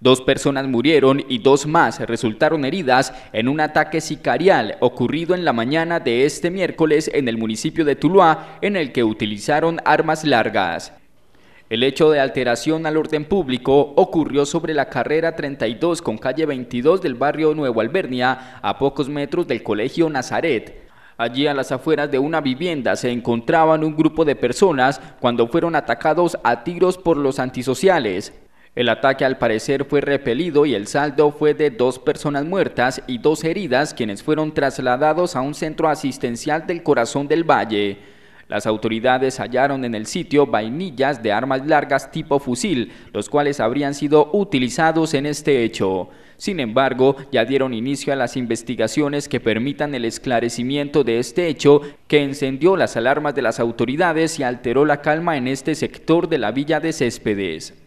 Dos personas murieron y dos más resultaron heridas en un ataque sicarial ocurrido en la mañana de este miércoles en el municipio de Tuluá, en el que utilizaron armas largas. El hecho de alteración al orden público ocurrió sobre la carrera 32 con calle 22 del barrio Nuevo Albernia, a pocos metros del Colegio Nazaret. Allí a las afueras de una vivienda se encontraban un grupo de personas cuando fueron atacados a tiros por los antisociales. El ataque al parecer fue repelido y el saldo fue de dos personas muertas y dos heridas quienes fueron trasladados a un centro asistencial del corazón del valle. Las autoridades hallaron en el sitio vainillas de armas largas tipo fusil, los cuales habrían sido utilizados en este hecho. Sin embargo, ya dieron inicio a las investigaciones que permitan el esclarecimiento de este hecho que encendió las alarmas de las autoridades y alteró la calma en este sector de la villa de Céspedes.